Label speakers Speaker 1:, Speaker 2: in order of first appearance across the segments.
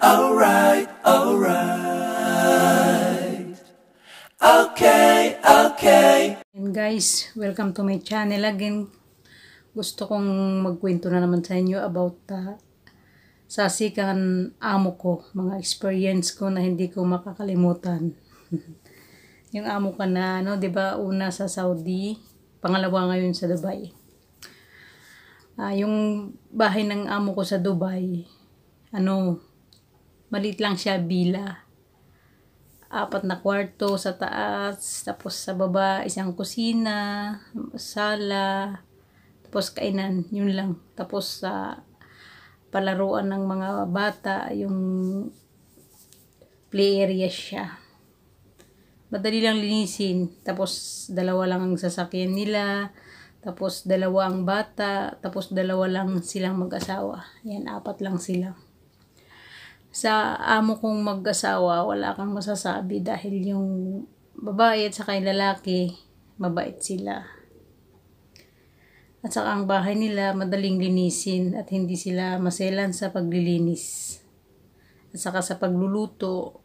Speaker 1: all right, all right. Okay, okay. And guys, welcome to my channel again. Gusto kong magkwento na naman sa inyo about uh, ah, sasikan amo ko, mga experience ko na hindi ko makakalimutan. yung amo ka na, no, 'di ba, una sa Saudi, pangalawa ngayon sa Dubai. Uh, yung bahay ng amo ko sa Dubai, ano, Maliit lang siya, bila. Apat na kwarto sa taas, tapos sa baba, isang kusina, sala, tapos kainan, yun lang. Tapos sa uh, palaruan ng mga bata, yung play area siya. Madali lang linisin. Tapos dalawa lang ang sasakyan nila. Tapos dalawa ang bata. Tapos dalawa lang silang mag-asawa. Yan, apat lang sila sa amo kong mag-asawa, wala kang masasabi dahil yung babae at saka yung lalaki, mabait sila. At saka ang bahay nila madaling linisin at hindi sila maselan sa paglilinis. At saka sa pagluluto,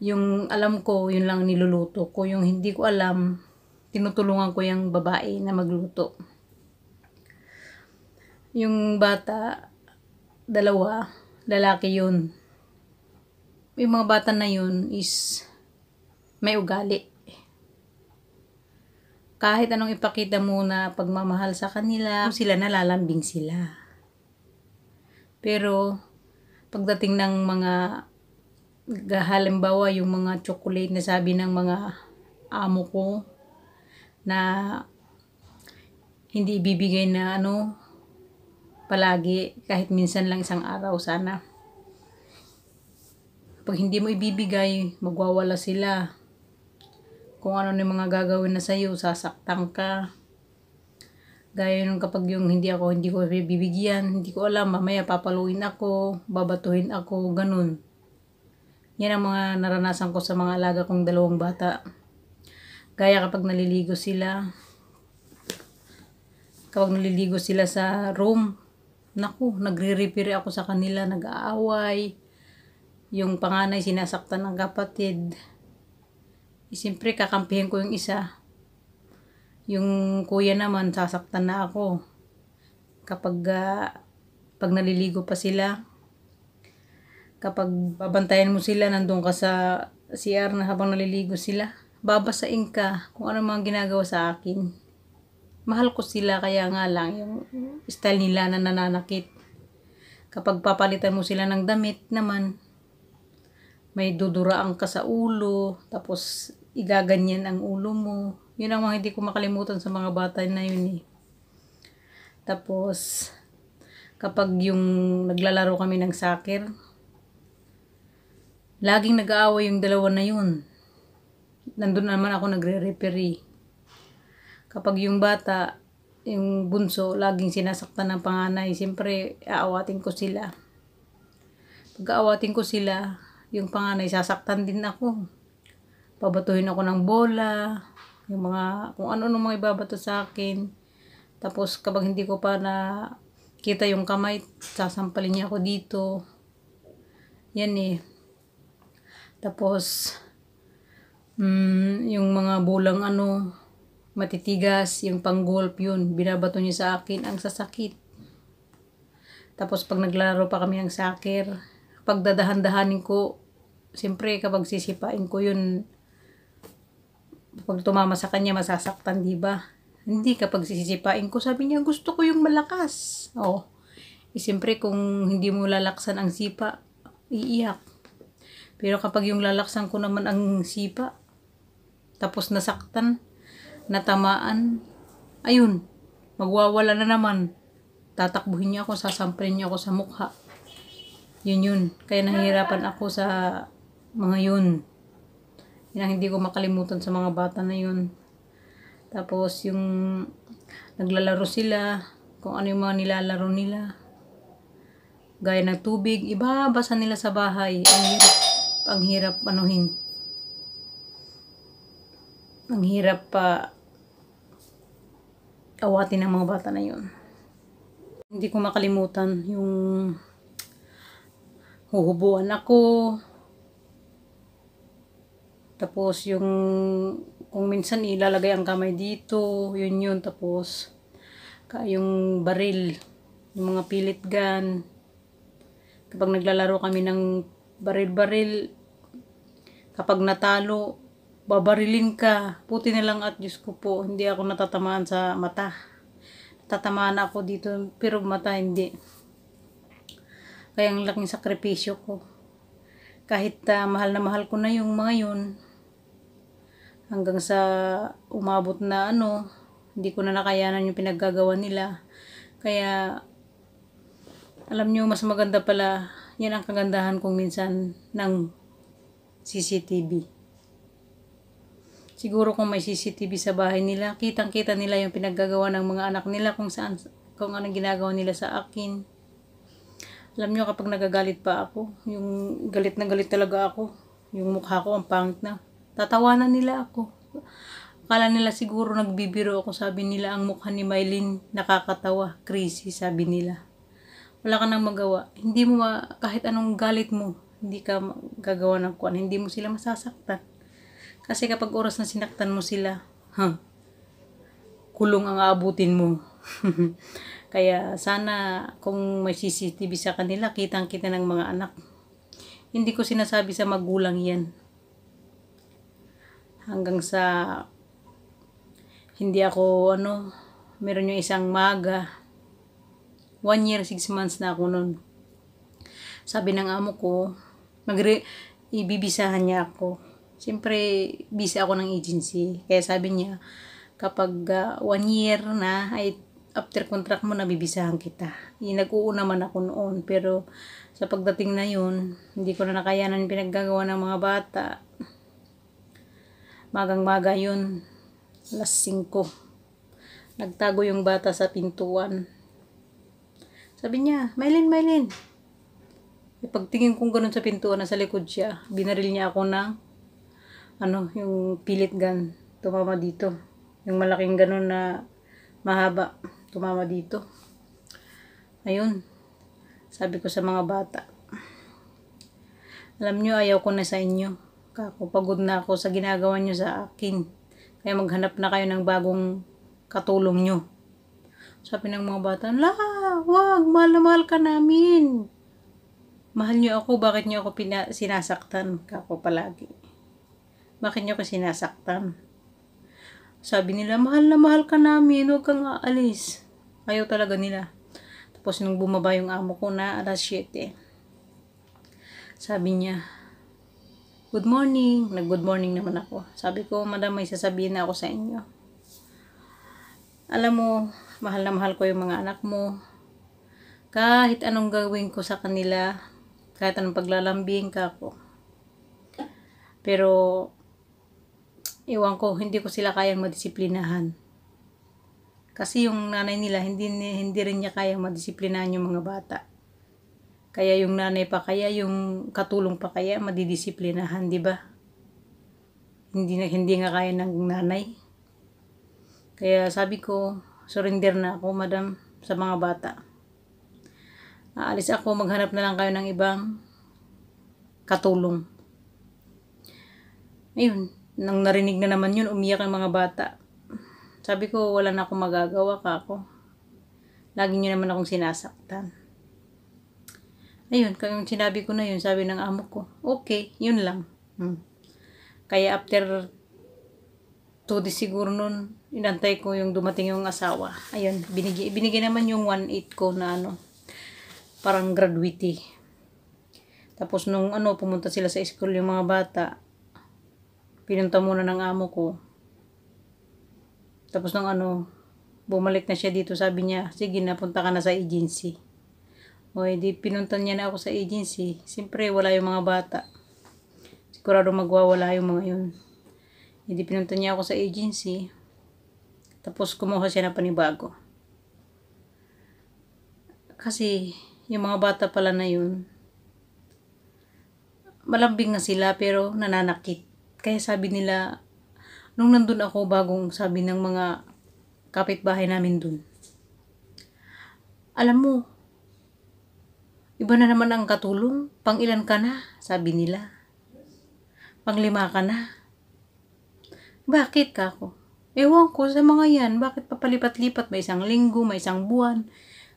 Speaker 1: yung alam ko, yun lang niluluto ko. Yung hindi ko alam, tinutulungan ko yung babae na magluto. Yung bata, dalawa, lalaki yun. Yung mga bata na yun is may ugali. Kahit anong ipakita mo na pagmamahal sa kanila, sila nalalambing sila. Pero, pagdating ng mga halimbawa yung mga chocolate na sabi ng mga amo ko na hindi ibibigay na ano palagi kahit minsan lang isang araw sana pag hindi mo ibibigay magwawala sila kung ano yung mga gagawin na sa'yo sasaktan ka gaya nung kapag yung hindi ako hindi ko bibigyan hindi ko alam mamaya papaluin ako babatuhin ako ganun yan ang mga naranasan ko sa mga alaga kong dalawang bata gaya kapag naliligo sila kapag naliligo sila sa room, Naku, nagre-repair ako sa kanila, nag-aaway. Yung panganay sinasaktan ng kapatid. E, Siyempre, kakampihan ko yung isa. Yung kuya naman, sasaktan na ako. Kapag, uh, pag naliligo pa sila, kapag babantayan mo sila, nandun ka sa CR na habang naliligo sila, babasain ka kung ano mga ginagawa sa akin mahal ko sila kaya nga lang yung style nila na nananakit. Kapag papalitan mo sila ng damit naman, may duduraan ka sa ulo, tapos igaganyan ang ulo mo. Yun ang mga hindi ko makalimutan sa mga bata na yun eh. Tapos, kapag yung naglalaro kami ng soccer, laging nag-aaway yung dalawa na yun. Nandun naman ako nagre-referee kapag yung bata, yung bunso, laging sinasaktan ng panganay, siyempre, aawatin ko sila. Pag aawatin ko sila, yung panganay, sasaktan din ako. Pabatuhin ako ng bola, yung mga, kung ano nung mga ibabato sa akin. Tapos, kapag hindi ko pa na kita yung kamay, sasampalin niya ako dito. Yan eh. Tapos, mm, yung mga bulang ano, matitigas, yung panggolf yun, binabato niya sa akin, ang sasakit. Tapos pag naglaro pa kami ng soccer, pag dadahan-dahanin ko, siyempre kapag sisipain ko yun, pag tumama sa kanya, masasaktan, di ba? Hindi, kapag sisipain ko, sabi niya, gusto ko yung malakas. Oh, eh, siyempre kung hindi mo lalaksan ang sipa, iiyak. Pero kapag yung lalaksan ko naman ang sipa, tapos nasaktan, natamaan, ayun, magwawala na naman. Tatakbuhin niya ako, sasamprin niya ako sa mukha. Yun yun. Kaya nahihirapan ako sa mga yun. Yun hindi ko makalimutan sa mga bata na yun. Tapos yung naglalaro sila, kung ano yung mga nilalaro nila. Gaya ng tubig, ibabasa nila sa bahay. Ang hirap, ang hirap anuhin. Ang hirap pa awatin ng mga bata na yun. Hindi ko makalimutan yung huhubuan ako. Tapos yung kung minsan ilalagay ang kamay dito, yun yun. Tapos yung baril, yung mga pilit gan. Kapag naglalaro kami ng baril-baril, kapag natalo, babarilin ka. Puti na lang at Diyos ko po, hindi ako natatamaan sa mata. Natatamaan ako dito, pero mata hindi. Kaya ang laking sakripisyo ko. Kahit uh, mahal na mahal ko na yung mga yun, hanggang sa umabot na ano, hindi ko na nakayanan yung pinaggagawa nila. Kaya, alam nyo, mas maganda pala, yan ang kagandahan kung minsan ng CCTV. Siguro kung may CCTV sa bahay nila, kitang-kita nila yung pinaggagawa ng mga anak nila kung saan kung anong ginagawa nila sa akin. Alam nyo kapag nagagalit pa ako, yung galit na galit talaga ako, yung mukha ko ang pangit na. Tatawanan nila ako. Akala nila siguro nagbibiro ako, sabi nila ang mukha ni Mylene nakakatawa, crazy, sabi nila. Wala ka nang magawa. Hindi mo ma- kahit anong galit mo, hindi ka gagawa ng kuan, hindi mo sila masasaktan. Kasi kapag oras na sinaktan mo sila, huh, kulong ang aabutin mo. Kaya sana kung may CCTV sa kanila, kitang-kita ng mga anak. Hindi ko sinasabi sa magulang yan. Hanggang sa hindi ako ano, meron yung isang maga. One year, six months na ako noon. Sabi ng amo ko, magre ibibisahan niya ako Siyempre, busy ako ng agency. Kaya sabi niya, kapag uh, one year na, ay after contract mo, nabibisahan kita. Eh, nag-uo naman ako noon. Pero sa pagdating na yun, hindi ko na nakayanan pinaggagawa ng mga bata. Magang-maga yun. Alas 5. Nagtago yung bata sa pintuan. Sabi niya, Mylin, Mylin. Eh, pagtingin kong ganun sa pintuan, na sa likod siya, binaril niya ako ng ano, yung pilit gun tumama dito. Yung malaking ganun na mahaba tumama dito. Ayun. Sabi ko sa mga bata. Alam nyo, ayaw ko na sa inyo. Kako, pagod na ako sa ginagawa nyo sa akin. Kaya maghanap na kayo ng bagong katulong nyo. Sabi ng mga bata, La, wag, mahal na mahal ka namin. Mahal nyo ako, bakit nyo ako pina- sinasaktan? Kako palagi. Bakit niyo kasi nasaktan? Sabi nila, mahal na mahal ka namin, huwag kang aalis. Ayaw talaga nila. Tapos nung bumaba yung amo ko na alas 7, sabi niya, good morning. Nag-good morning naman ako. Sabi ko, madam, may sasabihin na ako sa inyo. Alam mo, mahal na mahal ko yung mga anak mo. Kahit anong gawin ko sa kanila, kahit anong paglalambing ka ko. Pero, Iwan ko, hindi ko sila kayang madisiplinahan. Kasi yung nanay nila, hindi, hindi rin niya kayang madisiplinahan yung mga bata. Kaya yung nanay pa kaya, yung katulong pa kaya, madidisiplinahan, di ba? Hindi, hindi nga kaya ng nanay. Kaya sabi ko, surrender na ako, madam, sa mga bata. Aalis ako, maghanap na lang kayo ng ibang katulong. Ayun, nang narinig na naman yun, umiyak ang mga bata. Sabi ko, wala na akong magagawa ka ako. Lagi nyo naman akong sinasaktan. Ayun, kung sinabi ko na yun, sabi ng amo ko, okay, yun lang. Hmm. Kaya after two days siguro nun, inantay ko yung dumating yung asawa. Ayun, binigay, binigay naman yung 1-8 ko na ano, parang graduate. Tapos nung ano, pumunta sila sa school yung mga bata, pinunta muna ng amo ko. Tapos nang ano, bumalik na siya dito. Sabi niya, sige, napunta ka na sa agency. O, edi eh, pinunta niya na ako sa agency. Siyempre, wala yung mga bata. Sigurado magwawala yung mga yun. Hindi eh, pinunta niya ako sa agency. Tapos kumuha siya na panibago. Kasi yung mga bata pala na yun, malambing na sila pero nananakit. Kaya sabi nila, nung nandun ako, bagong sabi ng mga kapitbahay namin dun. Alam mo, iba na naman ang katulong. Pang ilan ka na, sabi nila. Pang lima ka na. Bakit ka ako? Ewan ko sa mga yan, bakit papalipat-lipat? May isang linggo, may isang buwan,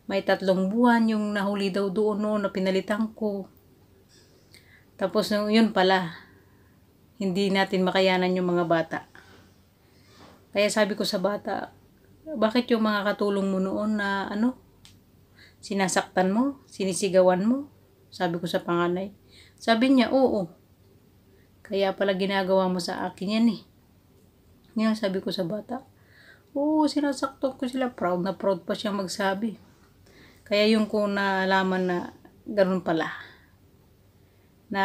Speaker 1: may tatlong buwan yung nahuli daw doon noon na pinalitan ko. Tapos yun pala, hindi natin makayanan yung mga bata. Kaya sabi ko sa bata, bakit yung mga katulong mo noon na ano, sinasaktan mo, sinisigawan mo? Sabi ko sa panganay. Sabi niya, oo. Kaya pala ginagawa mo sa akin yan eh. Ngayon sabi ko sa bata, oo, sinasaktan ko sila. Proud na proud pa siyang magsabi. Kaya yung ko na alaman na ganun pala. Na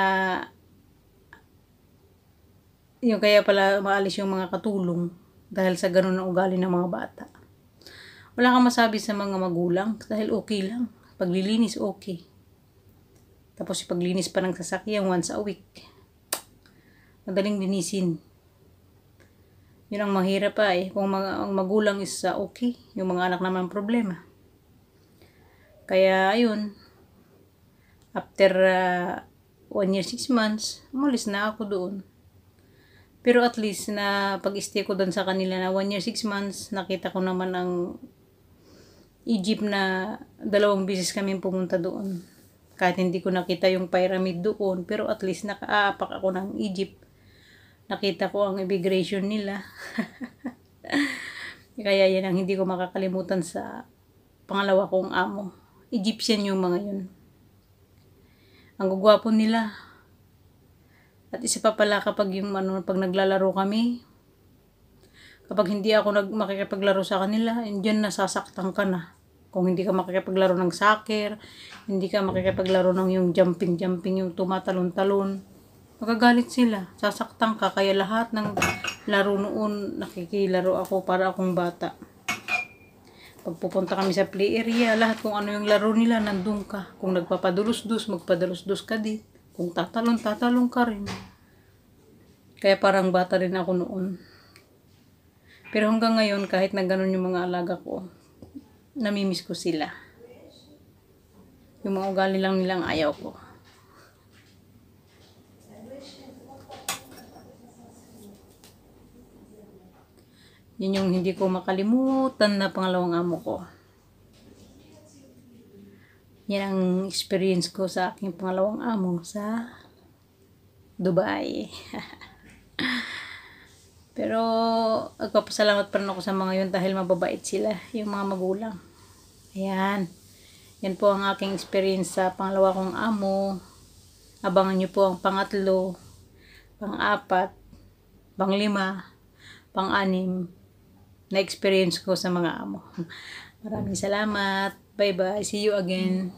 Speaker 1: yung kaya pala maalis yung mga katulong dahil sa ganun ang ugali ng mga bata. Wala kang masabi sa mga magulang dahil okay lang. Paglilinis, okay. Tapos yung paglinis pa ng sasakyan once a week. Madaling linisin. Yun ang mahirap pa eh. Kung mga, ang magulang is uh, okay, yung mga anak naman problema. Kaya ayun, after uh, one year, six months, umalis na ako doon. Pero at least na pag-stay ko doon sa kanila na 1 year 6 months, nakita ko naman ang Egypt na dalawang bisis kami pumunta doon. Kahit hindi ko nakita yung pyramid doon, pero at least nakaapak ako ng Egypt. Nakita ko ang immigration nila. Kaya yan ang hindi ko makakalimutan sa pangalawa kong amo. Egyptian yung mga yun. Ang gugwapo nila, at isa pa pala kapag yung ano, pag naglalaro kami, kapag hindi ako nag makikipaglaro sa kanila, diyan nasasaktan ka na. Kung hindi ka makikipaglaro ng soccer, hindi ka makikipaglaro ng yung jumping-jumping, yung tumatalon-talon, magagalit sila. Sasaktan ka, kaya lahat ng laro noon, nakikilaro ako para akong bata. Pag pupunta kami sa play area, lahat kung ano yung laro nila, nandun ka. Kung nagpapadulos dus magpadulus-dus ka din. Kung tatalon, tatalon ka rin. Kaya parang bata rin ako noon. Pero hanggang ngayon, kahit na ganun yung mga alaga ko, namimiss ko sila. Yung mga ugali lang nilang ayaw ko. Yun yung hindi ko makalimutan na pangalawang amo ko. Yan ang experience ko sa aking pangalawang amo sa Dubai. Pero, nagpapasalamat pa rin ako sa mga yun dahil mababait sila, yung mga magulang. Ayan. Yan po ang aking experience sa pangalawa kong amo. Abangan nyo po ang pangatlo, pang-apat, pang-lima, pang-anim na experience ko sa mga amo. Maraming salamat. Bye-bye. See you again.